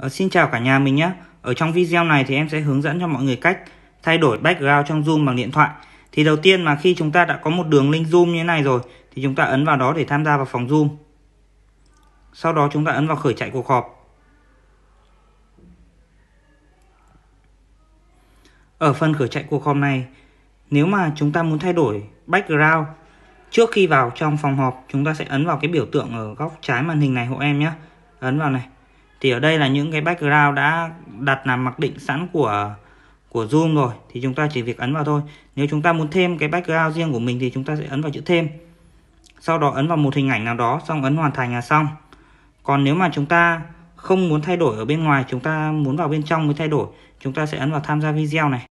Ờ, xin chào cả nhà mình nhé. Ở trong video này thì em sẽ hướng dẫn cho mọi người cách thay đổi background trong zoom bằng điện thoại. Thì đầu tiên mà khi chúng ta đã có một đường link zoom như thế này rồi thì chúng ta ấn vào đó để tham gia vào phòng zoom. Sau đó chúng ta ấn vào khởi chạy cuộc họp. Ở phần khởi chạy cuộc họp này, nếu mà chúng ta muốn thay đổi background trước khi vào trong phòng họp, chúng ta sẽ ấn vào cái biểu tượng ở góc trái màn hình này hộ em nhé. Ấn vào này thì ở đây là những cái background đã đặt làm mặc định sẵn của của Zoom rồi thì chúng ta chỉ việc ấn vào thôi nếu chúng ta muốn thêm cái background riêng của mình thì chúng ta sẽ ấn vào chữ thêm sau đó ấn vào một hình ảnh nào đó xong ấn hoàn thành là xong còn nếu mà chúng ta không muốn thay đổi ở bên ngoài chúng ta muốn vào bên trong mới thay đổi chúng ta sẽ ấn vào tham gia video này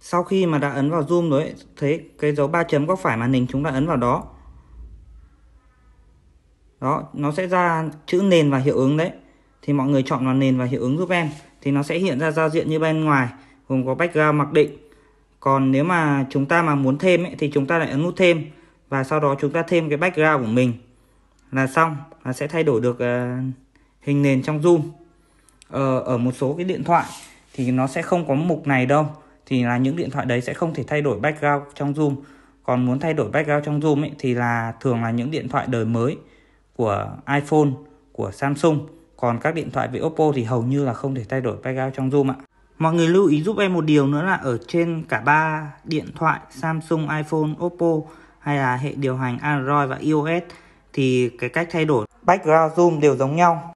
sau khi mà đã ấn vào zoom rồi ấy, thấy cái dấu ba chấm góc phải màn hình chúng ta ấn vào đó đó nó sẽ ra chữ nền và hiệu ứng đấy thì mọi người chọn là nền và hiệu ứng giúp em thì nó sẽ hiện ra giao diện như bên ngoài gồm có background mặc định còn nếu mà chúng ta mà muốn thêm ấy, thì chúng ta lại ấn nút thêm và sau đó chúng ta thêm cái background của mình là xong là sẽ thay đổi được uh, hình nền trong zoom ờ, ở một số cái điện thoại thì nó sẽ không có mục này đâu thì là những điện thoại đấy sẽ không thể thay đổi background trong zoom còn muốn thay đổi background trong zoom ấy, thì là thường là những điện thoại đời mới của iPhone, của Samsung. Còn các điện thoại về Oppo thì hầu như là không thể thay đổi background trong Zoom ạ. Mọi người lưu ý giúp em một điều nữa là ở trên cả ba điện thoại Samsung, iPhone, Oppo hay là hệ điều hành Android và iOS thì cái cách thay đổi background zoom đều giống nhau.